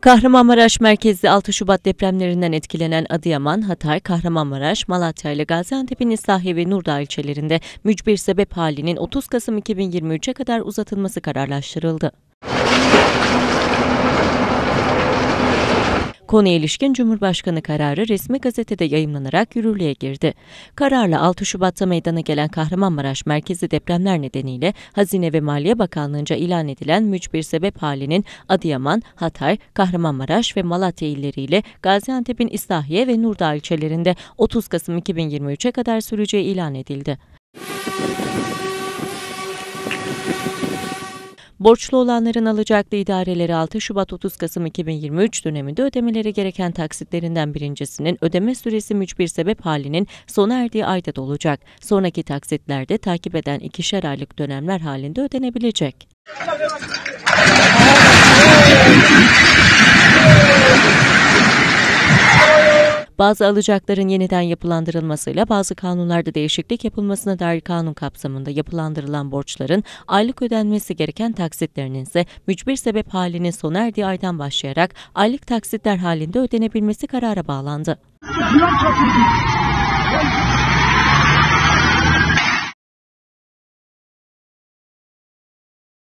Kahramanmaraş merkezli 6 Şubat depremlerinden etkilenen Adıyaman, Hatay, Kahramanmaraş, Malatya ile Gaziantep'in İslahiye ve Nurdağ ilçelerinde mücbir sebep halinin 30 Kasım 2023'e kadar uzatılması kararlaştırıldı. Konuya ilişkin Cumhurbaşkanı kararı resmi gazetede yayımlanarak yürürlüğe girdi. Kararla 6 Şubat'ta meydana gelen Kahramanmaraş merkezi depremler nedeniyle Hazine ve Maliye Bakanlığı'nca ilan edilen mücbir sebep halinin Adıyaman, Hatay, Kahramanmaraş ve Malatya illeriyle Gaziantep'in İslahiye ve Nurdağ ilçelerinde 30 Kasım 2023'e kadar süreceği ilan edildi. Borçlu olanların alacaklı idareleri 6 Şubat 30 Kasım 2023 döneminde ödemeleri gereken taksitlerinden birincisinin ödeme süresi mücbir sebep halinin sona erdiği ayda olacak. Sonraki taksitlerde takip eden ikişer aylık dönemler halinde ödenebilecek. Bazı alacakların yeniden yapılandırılmasıyla bazı kanunlarda değişiklik yapılmasına dair kanun kapsamında yapılandırılan borçların aylık ödenmesi gereken taksitlerinin ise mücbir sebep halinin sona erdiği aydan başlayarak aylık taksitler halinde ödenebilmesi karara bağlandı.